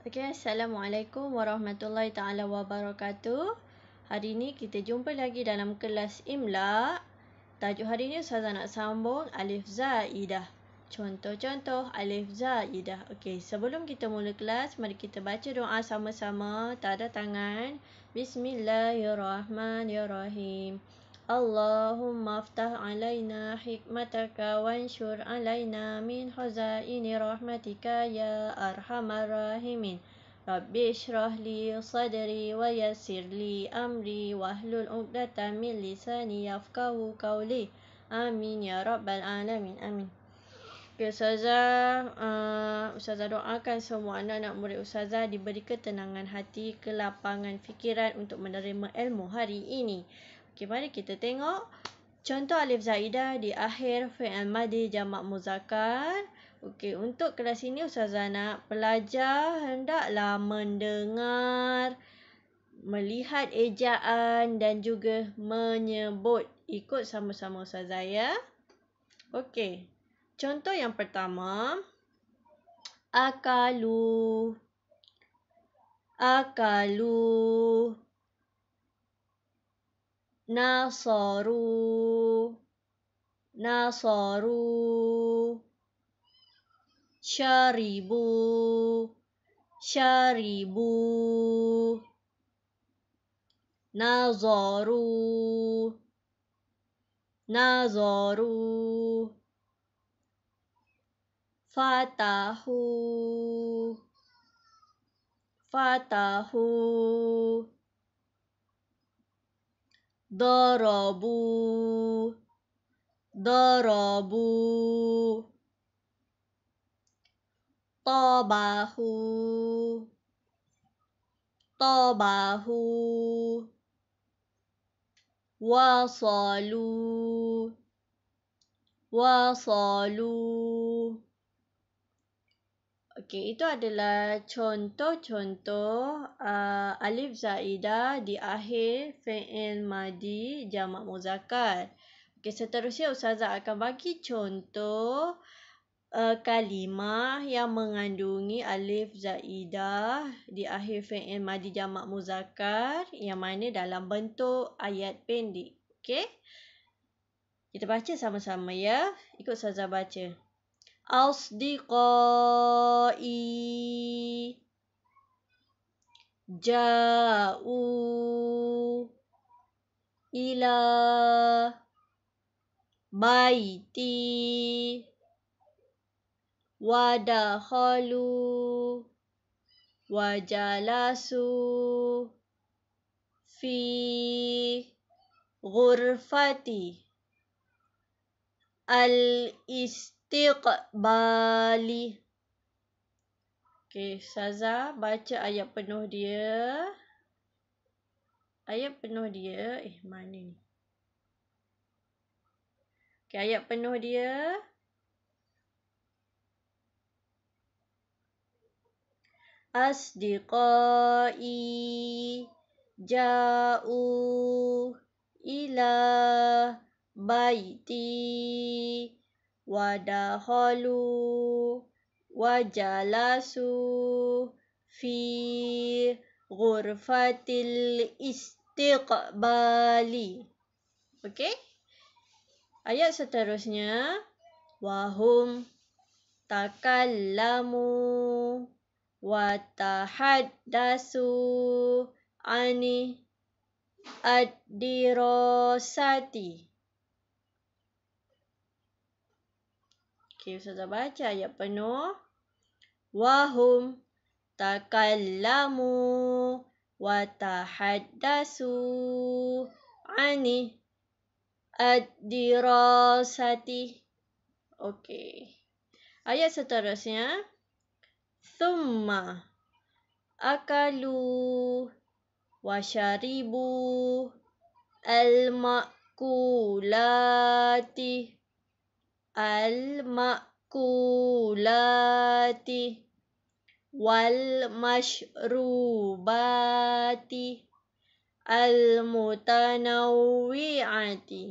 Okay, Assalamualaikum warahmatullahi taala wabarakatuh. Hari ini kita jumpa lagi dalam kelas Imla. Tajuk hari ini saya nak sambung Alif Zaidah. Contoh-contoh Alif Zaidah. Okay, sebelum kita mula kelas, mari kita baca doa sama-sama. Tada tangan. Bismillahirrahmanirrahim. اللهم افتح علينا حكمتك وانشر علينا من خزائن رحمتك يا أرحم الراحمين رب اشرح لي صدري ويسر لي أمري واحلل عقدة من لساني يفقه قولي آمين يا رب العالمين آمين Okay, Ustazah, uh, Ustazah doakan semua anak-anak murid Ustazah diberi ketenangan hati, kelapangan fikiran untuk menerima ilmu hari ini. Okey, mari kita tengok contoh alif zaidah di akhir fi'il madi jamak muzakkar. Okey, untuk kelas ini ustazah nak pelajar hendaklah mendengar melihat ejaan dan juga menyebut ikut sama-sama ustazah ya. Okey. Contoh yang pertama akalu akalu نصروا نصروا شربوا شربوا نظروا نظروا فتحوا فتحوا ضربوا ضربوا طبخوا طبخوا وصلوا وصلوا Okey, itu adalah contoh-contoh uh, alif zaidah di akhir fi'il madi jamak muzakkar. Okey, seterusnya ustazah akan bagi contoh uh, kalimah yang mengandungi alif zaidah di akhir fi'il madi jamak muzakkar yang mana dalam bentuk ayat pendek. Okey. Kita baca sama-sama ya. Ikut ustazah baca. أصدقائي جاءوا إلى بيتي ودخلوا وجلسوا في غرفتي الاست istiqbali. Okey, Saza baca ayat penuh dia. Ayat penuh dia, eh mana ni? Okey, ayat penuh dia. Asdiqai ja'u ila baiti wadaholu wajalasu fi ghurfatil istiqbali. Okey. Ayat seterusnya wahum takallamu wa ani ad-dirasati. Okay, Ustazah baca ayat penuh. Wahum takallamu wa tahaddasu ani ad-dirasati. Okey. Ayat seterusnya. Thumma akalu wa syaribu al-makulatih al-makulati wal-mashrubati al mutanawiati.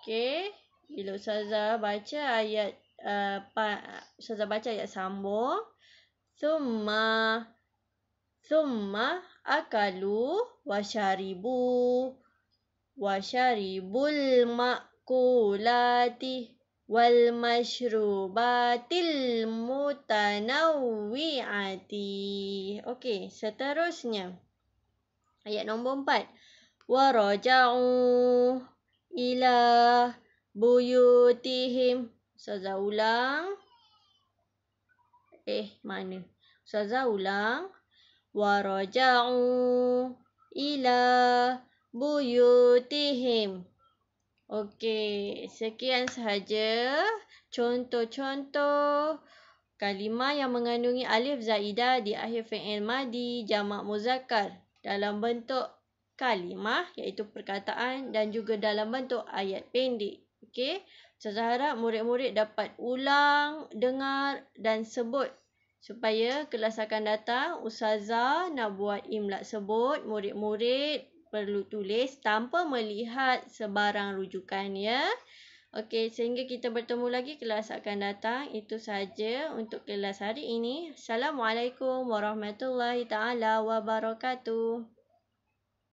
Okey, bila saza baca ayat uh, saza baca ayat sambung. Thumma thumma akalu washaribu washaribul mak. المأكولات والمشروبات المتنوعة Okey, seterusnya Ayat nombor empat وَرَجَعُوا ila buyutihim Ustazah ulang Eh, mana? Ustazah ulang وَرَجَعُوا إِلَى بُيُوتِهِمْ Okey, sekian sahaja contoh-contoh kalimah yang mengandungi alif zaidah di akhir fi'il madi jamak muzakkar dalam bentuk kalimah iaitu perkataan dan juga dalam bentuk ayat pendek. Okey, saya harap murid-murid dapat ulang, dengar dan sebut supaya kelas akan datang ustazah nak buat imlak sebut murid-murid perlu tulis tanpa melihat sebarang rujukan ya. Okey, sehingga kita bertemu lagi kelas akan datang. Itu saja untuk kelas hari ini. Assalamualaikum warahmatullahi taala wabarakatuh.